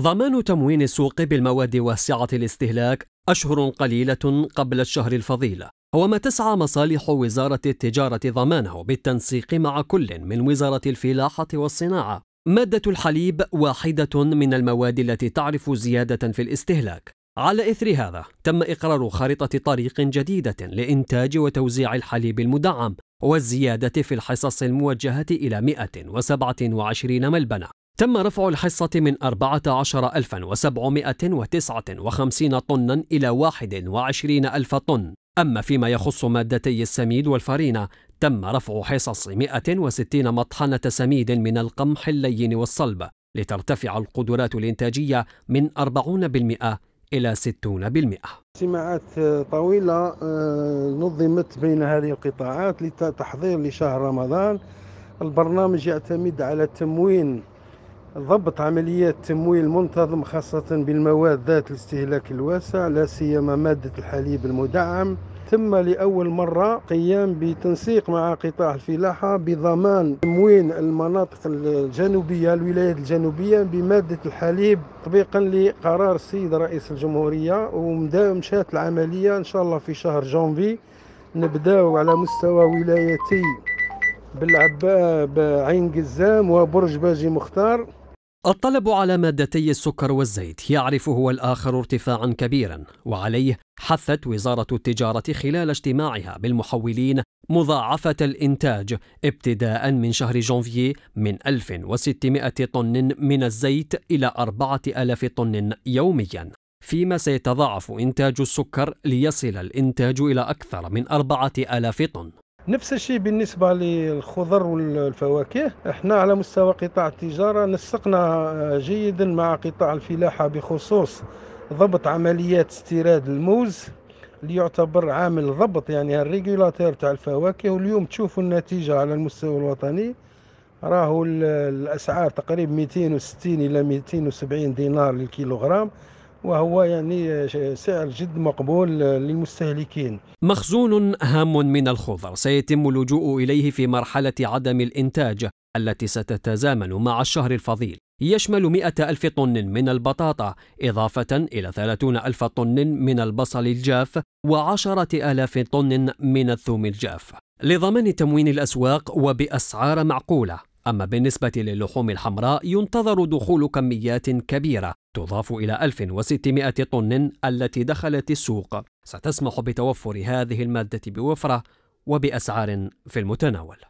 ضمان تموين السوق بالمواد واسعة الاستهلاك أشهر قليلة قبل الشهر الفضيل هو ما تسعى مصالح وزارة التجارة ضمانه بالتنسيق مع كل من وزارة الفلاحة والصناعة مادة الحليب واحدة من المواد التي تعرف زيادة في الاستهلاك على إثر هذا تم إقرار خارطة طريق جديدة لإنتاج وتوزيع الحليب المدعم والزيادة في الحصص الموجهة إلى 127 ملبنة تم رفع الحصة من 14759 طنا إلى 21000 طن أما فيما يخص مادتي السميد والفرينة تم رفع حصص 160 مطحنة سميد من القمح اللين والصلب لترتفع القدرات الإنتاجية من 40% إلى 60% اجتماعات طويلة آه، نظمت بين هذه القطاعات لتحضير لشهر رمضان البرنامج يعتمد على تموين ضبط عمليات التمويل المنتظم خاصة بالمواد ذات الاستهلاك الواسع لا سيما مادة الحليب المدعم ثم لأول مرة قيام بتنسيق مع قطاع الفلاحة بضمان تموين المناطق الجنوبية الولايات الجنوبية بمادة الحليب تطبيقا لقرار السيد رئيس الجمهورية ومشات العملية إن شاء الله في شهر جونفي نبداو على مستوى ولايتي بالعباء عين قزام وبرج باجي مختار الطلب على مادتي السكر والزيت يعرف هو الآخر ارتفاعا كبيرا وعليه حثت وزارة التجارة خلال اجتماعها بالمحولين مضاعفة الإنتاج ابتداء من شهر جانفيي من 1600 طن من الزيت إلى 4000 طن يوميا فيما سيتضاعف إنتاج السكر ليصل الإنتاج إلى أكثر من 4000 طن نفس الشيء بالنسبه للخضر والفواكه احنا على مستوى قطاع التجاره نسقنا آه، جيدا مع قطاع الفلاحه بخصوص ضبط عمليات استيراد الموز اللي يعتبر عامل ضبط يعني الريجولاتير تاع الفواكه واليوم تشوفوا النتيجه على المستوى الوطني راهو الاسعار تقريبا 260 الى 270 دينار للكيلوغرام وهو يعني سعر جد مقبول للمستهلكين مخزون هام من الخضر سيتم اللجوء إليه في مرحلة عدم الإنتاج التي ستتزامن مع الشهر الفضيل يشمل مئة ألف طن من البطاطا إضافة إلى ثلاثون ألف طن من البصل الجاف وعشرة آلاف طن من الثوم الجاف لضمان تموين الأسواق وبأسعار معقولة أما بالنسبة للحوم الحمراء ينتظر دخول كميات كبيرة تضاف إلى 1600 طن التي دخلت السوق ستسمح بتوفر هذه المادة بوفرة وبأسعار في المتناول